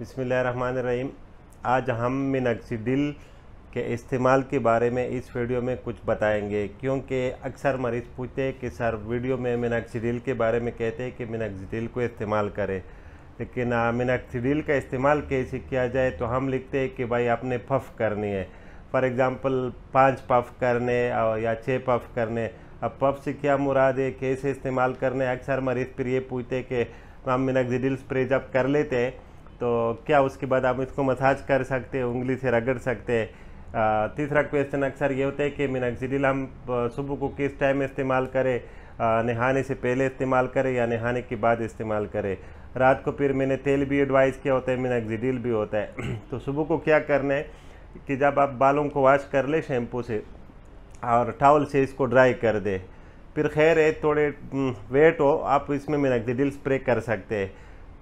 रहीम आज हम मिनक्स दिल के इस्तेमाल के बारे में इस वीडियो में कुछ बताएंगे क्योंकि अक्सर मरीज़ पूछते हैं कि सर वीडियो में मिनक्स दिल के बारे में कहते हैं कि मिनक्स दिल को इस्तेमाल करें लेकिन मिनक्स दिल का इस्तेमाल कैसे किया जाए तो हम लिखते हैं कि भाई आपने पफ करनी है फॉर एग्ज़ाम्पल पाँच पफ करने और या छः पफ करने अब पफ से क्या मुराद है कैसे इस्तेमाल करने अक्सर मरीज़ फिर ये पूछते कि हम मिनक्स दिल स्प्रे जब कर लेते हैं तो क्या उसके बाद आप इसको मसाज कर सकते हैं उंगली से रगड़ सकते हैं तीसरा क्वेश्चन अक्सर ये होता है कि मिनक्सिडिल हम सुबह को किस टाइम इस्तेमाल करें नहाने से पहले इस्तेमाल करें या नहाने के बाद इस्तेमाल करें रात को फिर मैंने तेल भी एडवाइस किया होता है मिनक्सिडिल भी होता है तो सुबह को क्या करना है कि जब आप बालों को वॉश कर ले शैम्पू से और टावल से इसको ड्राई कर दे फिर खैर है थोड़े वेट हम्म, हो आप इसमें मिनक्सिडिल स्प्रे कर सकते हैं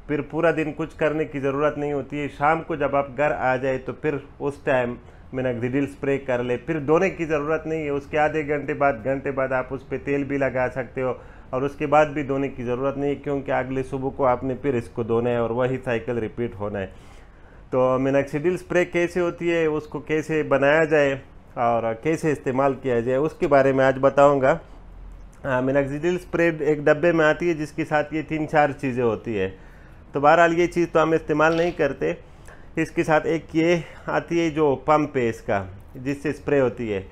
फिर पूरा दिन कुछ करने की ज़रूरत नहीं होती है शाम को जब आप घर आ जाए तो फिर उस टाइम ग्रिडिल स्प्रे कर ले फिर धोने की ज़रूरत नहीं है उसके आधे घंटे बाद घंटे बाद आप उस पर तेल भी लगा सकते हो और उसके बाद भी धोने की ज़रूरत नहीं है क्योंकि अगले सुबह को आपने फिर इसको धोना है और वही साइकिल रिपीट होना है तो मिनाक्सीडिल स्प्रे कैसे होती है उसको कैसे बनाया जाए और कैसे इस्तेमाल किया जाए उसके बारे में आज बताऊँगा मिनाक्सीडिल स्प्रे एक डब्बे में आती है जिसके साथ ये तीन चार चीज़ें होती है तो बहरहाल ये चीज़ तो हम इस्तेमाल नहीं करते इसके साथ एक ये आती है जो पम्प है इसका जिससे स्प्रे होती है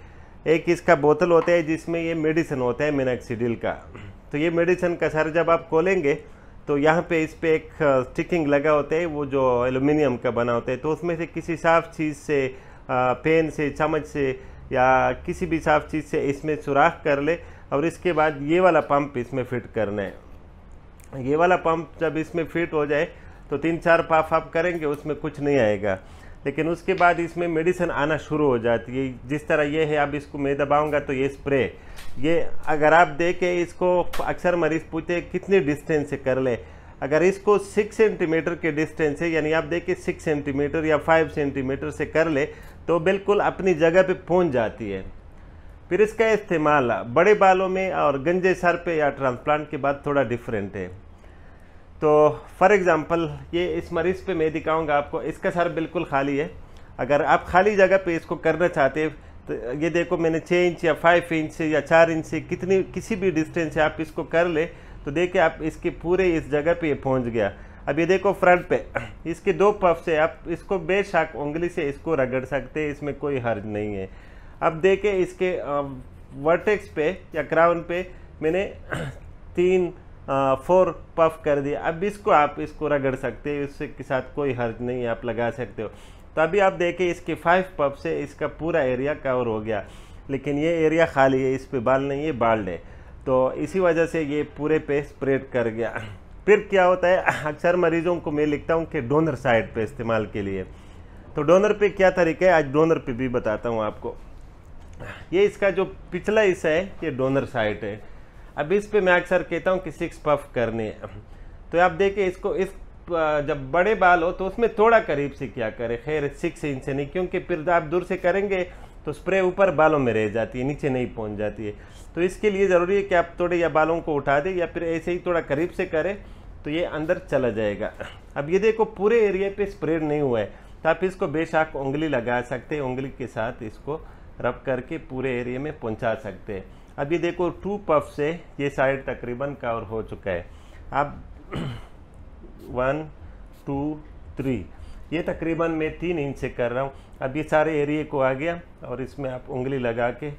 एक इसका बोतल होता है जिसमें ये मेडिसिन होता है मिनाक्सीडिल का तो ये मेडिसिन का सर जब आप खोलेंगे तो यहाँ पे इस पर एक स्टिकिंग लगा होता है वो जो एलुमिनियम का बना होता है तो उसमें से किसी साफ चीज़ से पेन से चमच से या किसी भी साफ चीज़ से इसमें सुराख कर ले और इसके बाद ये वाला पंप इसमें फिट करना है ये वाला पंप जब इसमें फिट हो जाए तो तीन चार पाफ आप करेंगे उसमें कुछ नहीं आएगा लेकिन उसके बाद इसमें मेडिसिन आना शुरू हो जाती है जिस तरह ये है अब इसको मैं दबाऊंगा तो ये स्प्रे ये अगर आप देखें इसको अक्सर मरीज़ पूछते कितने डिस्टेंस से कर ले अगर इसको सिक्स सेंटीमीटर के डिस्टेंस से यानी आप देखें सिक्स सेंटीमीटर या फाइव सेंटीमीटर से कर ले तो बिल्कुल अपनी जगह पर पहुँच जाती है फिर इसका इस्तेमाल बड़े बालों में और गंजे सर पे या ट्रांसप्लांट के बाद थोड़ा डिफरेंट है तो फॉर एग्ज़ाम्पल ये इस मरीज़ पे मैं दिखाऊंगा आपको इसका सर बिल्कुल खाली है अगर आप खाली जगह पे इसको करना चाहते हैं तो ये देखो मैंने छः इंच या फाइव इंच से या चार इंच से कितनी किसी भी डिस्टेंस से आप इसको कर ले तो देखे आप इसके पूरे इस जगह पर पहुँच गया अब ये देखो फ्रंट पे इसके दो पफ से आप इसको बेशक उंगली से इसको रगड़ सकते हैं इसमें कोई हर्ज नहीं है अब देखे इसके वर्टेक्स पे या क्राउन पे मैंने तीन आ, फोर पफ कर दिया अब इसको आप इसको रगड़ सकते हैं इसके साथ कोई हर्ज नहीं आप लगा सकते हो तो अभी आप देखें इसके फाइव पफ से इसका पूरा एरिया कवर हो गया लेकिन ये एरिया खाली है इस पर बाल नहीं है बाल है तो इसी वजह से ये पूरे पे स्प्रेड कर गया फिर क्या होता है अक्सर मरीजों को मैं लिखता हूँ कि डोनर साइड पे इस्तेमाल के लिए तो डोनर पे क्या तरीका है आज डोनर पे भी बताता हूँ आपको ये इसका जो पिछला हिस्सा है ये डोनर साइट है अब इस पे मैं अक्सर कहता हूँ कि सिक्स पफ करने तो आप देखें इसको इस जब बड़े बाल हो तो उसमें थोड़ा करीब से क्या करें खैर सिक्स इंच से नहीं क्योंकि फिर आप दूर से करेंगे तो स्प्रे ऊपर बालों में रह जाती है नीचे नहीं पहुँच जाती है तो इसके लिए ज़रूरी है कि आप थोड़े या बालों को उठा दें या फिर ऐसे ही थोड़ा करीब से करें तो ये अंदर चला जाएगा अब ये देखो पूरे एरिया पे स्प्रेड नहीं हुआ है तो आप इसको बेशाक उंगली लगा सकते हैं उंगली के साथ इसको रब करके पूरे एरिया में पहुंचा सकते हैं अभी देखो टू पफ से ये साइड तकरीबन कवर हो चुका है अब वन टू थ्री ये तकरीबन मैं तीन इंच से कर रहा हूँ अब ये सारे एरिए को आ गया और इसमें आप उंगली लगा के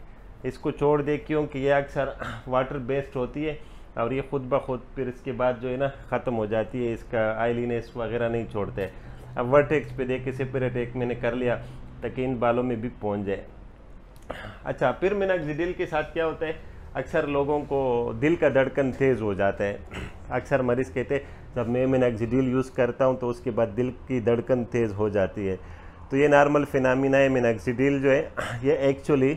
इसको छोड़ दे क्योंकि ये अक्सर वाटर बेस्ड होती है और ये खुद ब खुद फिर इसके बाद जो है ना ख़त्म हो जाती है इसका आईलीनेस वगैरह नहीं छोड़ते अब वर्टेक्स पे देख के सिर्फ एक मैंने कर लिया ताकि इन बालों में भी पहुंच जाए अच्छा पिरमिनाक्जिडिल के साथ क्या होता है अक्सर लोगों को दिल का धड़कन तेज़ हो जाता है अक्सर मरीज कहते हैं जब मैं मिनाक्जिडिल यूज़ करता हूँ तो उसके बाद दिल की धड़कन तेज़ हो जाती है तो ये नॉर्मल फिनामिना है मिनाक्जिडिल जो है ये एक्चुअली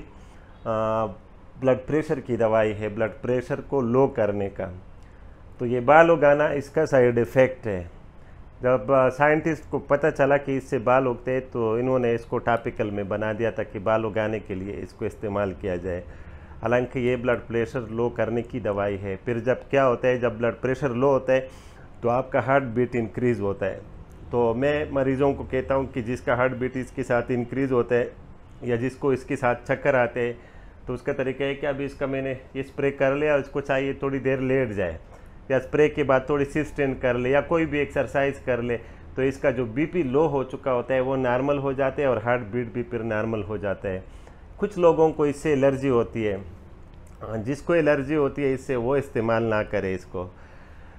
ब्लड प्रेशर की दवाई है ब्लड प्रेशर को लो करने का तो ये बाल उगाना इसका साइड इफ़ेक्ट है जब साइंटिस्ट को पता चला कि इससे बाल उगते हैं तो इन्होंने इसको टॉपिकल में बना दिया था कि बाल उगाने के लिए इसको इस्तेमाल किया जाए हालांकि ये ब्लड प्रेशर लो करने की दवाई है फिर जब क्या होता है जब ब्लड प्रेशर लो होता है तो आपका हार्ट बीट इंक्रीज़ होता है तो मैं मरीज़ों को कहता हूँ कि जिसका हार्ट बीट इसके साथ इंक्रीज़ होता है या जिसको इसके साथ चक्कर आते हैं तो उसका तरीका है कि अभी इसका मैंने ये स्प्रे कर लिया और इसको चाहिए थोड़ी देर लेट जाए या स्प्रे के बाद थोड़ी स्ट्रेन कर ले या कोई भी एक्सरसाइज कर ले तो इसका जो बीपी लो हो चुका होता है वो नॉर्मल हो जाता है और हार्ट बीट भी फिर नॉर्मल हो जाता है कुछ लोगों को इससे एलर्जी होती है हाँ, जिसको एलर्जी होती है इससे वो इस्तेमाल ना करे इसको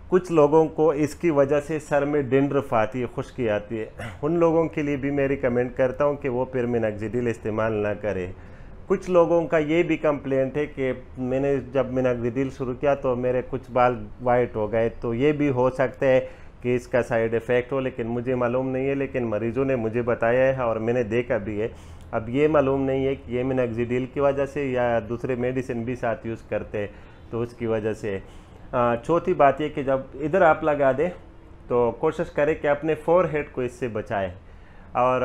कुछ लोगों को इसकी वजह से सर में डेंड्रफ आती है खुश्की आती है उन लोगों के लिए भी मैं रिकमेंड करता हूँ कि वो पिरमिनक्जिडिल इस्तेमाल ना करें कुछ लोगों का ये भी कंप्लेंट है कि मैंने जब मैंने विदिल शुरू किया तो मेरे कुछ बाल वाइट हो गए तो ये भी हो सकता है कि इसका साइड इफ़ेक्ट हो लेकिन मुझे मालूम नहीं है लेकिन मरीज़ों ने मुझे बताया है और मैंने देखा भी है अब ये मालूम नहीं है कि ये मिनाक्जिडील की वजह से या दूसरे मेडिसिन भी साथ यूज़ करते हैं तो उसकी वजह से चौथी बात यह कि जब इधर आप लगा दें तो कोशिश करें कि अपने फोर हेड को इससे बचाएं और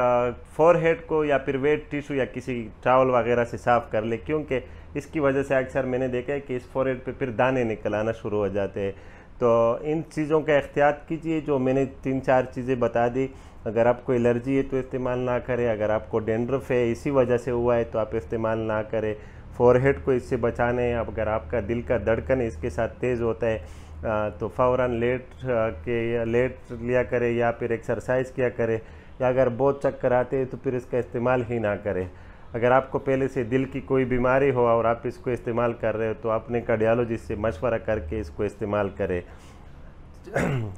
फोर हेड को या फिर वेट टिशू या किसी चावल वगैरह से साफ़ कर ले क्योंकि इसकी वजह से अक्सर मैंने देखा है कि इस फोर हेड पर फिर दाने निकल आना शुरू हो जाते हैं तो इन चीज़ों का एहतियात कीजिए जो मैंने तीन चार चीज़ें बता दी अगर आपको एलर्जी है तो इस्तेमाल ना करें अगर आपको डेंड्रफ है इसी वजह से हुआ है तो आप इस्तेमाल ना करें फोरहेड को इससे बचाने अगर आपका दिल का धड़कन इसके साथ तेज़ होता है तो फ़ौर लेट के लेट लिया करें या फिर एक्सरसाइज किया करें या अगर बहुत चक्कर आते हैं तो फिर इसका इस्तेमाल ही ना करें अगर आपको पहले से दिल की कोई बीमारी हो और आप इसको इस्तेमाल कर रहे हो तो अपने कार्डियालॉजिस्ट से मशवरा करके इसको इस्तेमाल करें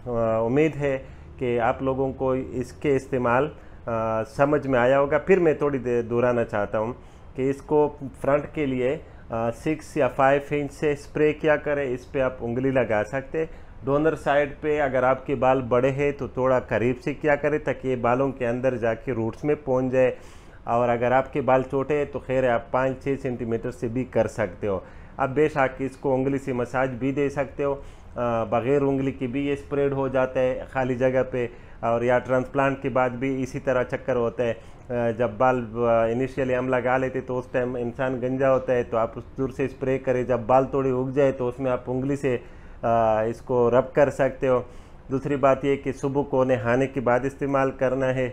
उम्मीद है कि आप लोगों को इसके इस्तेमाल समझ में आया होगा फिर मैं थोड़ी देर दोहराना चाहता हूँ कि इसको फ्रंट के लिए सिक्स या फाइव इंच से स्प्रे किया करें इस पर आप उंगली लगा सकते डोनर साइड पे अगर आपके बाल बड़े हैं तो थोड़ा करीब से क्या करें ताकि ये बालों के अंदर जाके रूट्स में पहुंच जाए और अगर आपके बाल छोटे हैं तो खैर आप पाँच छः सेंटीमीटर से भी कर सकते हो आप बेशक इसको उंगली से मसाज भी दे सकते हो बग़ैर उंगली की भी ये स्प्रेड हो जाता है खाली जगह पर और या ट्रांसप्लांट के बाद भी इसी तरह चक्कर होता है जब बाल इनिशियली हम लगा लेते तो उस टाइम इंसान गंजा होता है तो आप उस दूर से स्प्रे करें जब बाल थोड़े उग जाए तो उसमें आप उंगली से इसको रब कर सकते हो दूसरी बात ये कि सुबह को नहाने के बाद इस्तेमाल करना है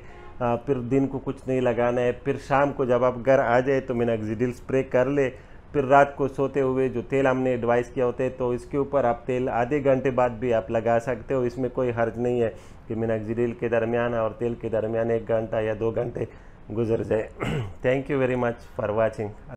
फिर दिन को कुछ नहीं लगाना है फिर शाम को जब आप घर आ जाए तो एक्जिडिल स्प्रे कर ले फिर रात को सोते हुए जो तेल हमने एडवाइस किया होता है तो इसके ऊपर आप तेल आधे घंटे बाद भी आप लगा सकते हो इसमें कोई हर्ज नहीं है कि मिनाक्जिडिल के दरमियान और तेल के दरमियान एक घंटा या दो घंटे गुजर जाए thank you very much for watching